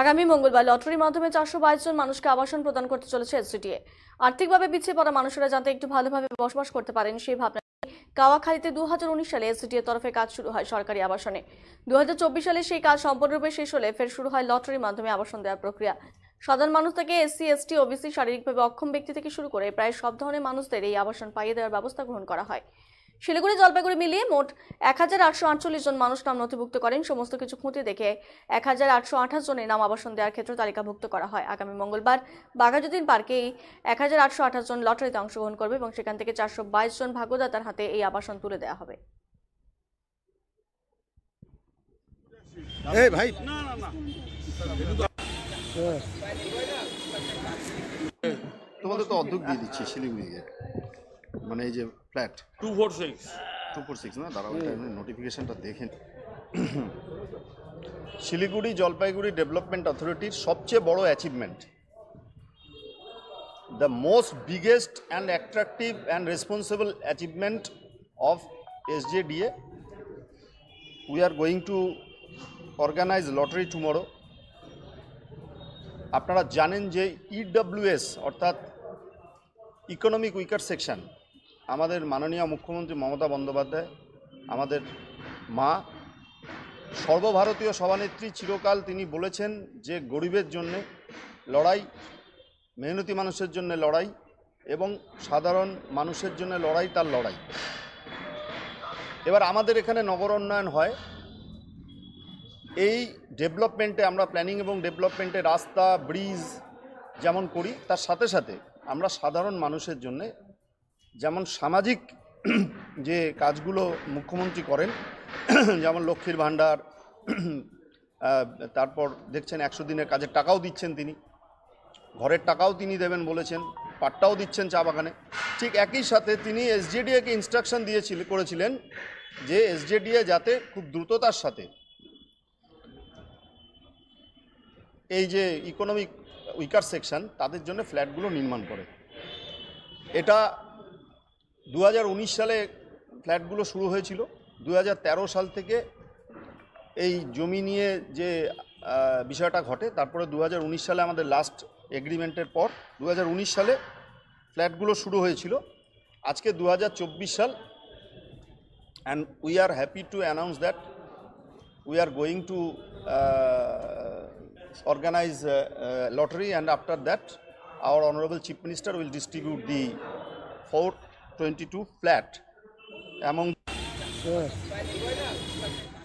আগামী মঙ্গলবার লটারির মাধ্যমে চারশো বাইশ জন মানুষকে আবাসন প্রদান করতে চলেছে এ আর্থিকভাবে পিছিয়ে পড়া মানুষেরা যাতে একটু ভালোভাবে বসবাস করতে পারেন সেই ভাবনা কাওয়াখালীতে দু সালে এসডিটিএ তরফে কাজ শুরু হয় সরকারি আবাসনে দু সালে সেই কাজ সম্পূর্ণরূপে শেষ হলে ফের শুরু হয় লটারির মাধ্যমে আবাসন দেওয়ার প্রক্রিয়া সাধারণ মানুষ থেকে এসসি এসটি ওবিসি শারীরিকভাবে অক্ষম ব্যক্তি থেকে শুরু করে প্রায় সব ধরনের মানুষদের এই আবাসন পাইয়ে দেওয়ার ব্যবস্থা গ্রহণ করা হয় শিলিগুড়ি জলপাইগুড়ি মিলিয়ে মোট এক হাজার আটশো আটচল্লিশ জন মানুষ নাম নথিভুক্ত করেন সমস্ত কিছু খুঁটি দেখে এক হাজার আটশো আঠাশ জনের নাম আবাসন দেওয়ার ক্ষেত্রে তালিকাভুক্ত করা হয় আগামী মঙ্গলবার বাঘাজুদ্দিন পার্কে এই এক হাজার আটশো আঠাশ জন লটারিতে অংশগ্রহণ করবে এবং সেখান থেকে চারশো বাইশ জন ভাগ্যদাতার হাতে এই আবাসন তুলে দেওয়া হবে তোমাদের তো অর্ধেক দিয়ে দিচ্ছে শিলিগুড়ি মানে এই যে flat two four six two four six না দাঁড়াও এটা আমি নোটিফিকেশানটা দেখেন শিলিগুড়ি জলপাইগুড়ি ডেভেলপমেন্ট অথরিটির সবচেয়ে বড় achievement the most biggest and attractive and responsible achievement of SJDA we are going to organise lottery tomorrow আপনারা জানেন যে ইডব্লিউএস e অর্থাৎ ইকোনমিক উইকার সেকশন আমাদের মাননীয় মুখ্যমন্ত্রী মমতা বন্দ্যোপাধ্যায় আমাদের মা সর্বভারতীয় সভানেত্রী চিরকাল তিনি বলেছেন যে গরিবের জন্যে লড়াই মেহনতি মানুষের জন্য লড়াই এবং সাধারণ মানুষের জন্য লড়াই তার লড়াই এবার আমাদের এখানে নগর উন্নয়ন হয় এই ডেভেলপমেন্টে আমরা প্ল্যানিং এবং ডেভেলপমেন্টে রাস্তা ব্রিজ যেমন করি তার সাথে সাথে আমরা সাধারণ মানুষের জন্যে যেমন সামাজিক যে কাজগুলো মুখ্যমন্ত্রী করেন যেমন লক্ষ্মীর ভাণ্ডার তারপর দেখছেন একশো দিনের কাজের টাকাও দিচ্ছেন তিনি ঘরের টাকাও তিনি দেবেন বলেছেন পাটটাও দিচ্ছেন চা বাগানে ঠিক একই সাথে তিনি এসজেডিএকে ইনস্ট্রাকশন দিয়েছিল করেছিলেন যে এসজেডিএ যাতে খুব দ্রুততার সাথে এই যে ইকোনমিক উইকার সেকশন তাদের জন্য ফ্ল্যাটগুলো নির্মাণ করে এটা দু সালে ফ্ল্যাটগুলো শুরু হয়েছিল দু সাল থেকে এই জমি নিয়ে যে বিষয়টা ঘটে তারপরে দু সালে আমাদের লাস্ট এগ্রিমেন্টের পর দু সালে ফ্ল্যাটগুলো শুরু হয়েছিল আজকে দু সাল and we are happy to announce that we are going to organise lottery and after that our honourable chief minister will distribute the distribute twenty two flat amount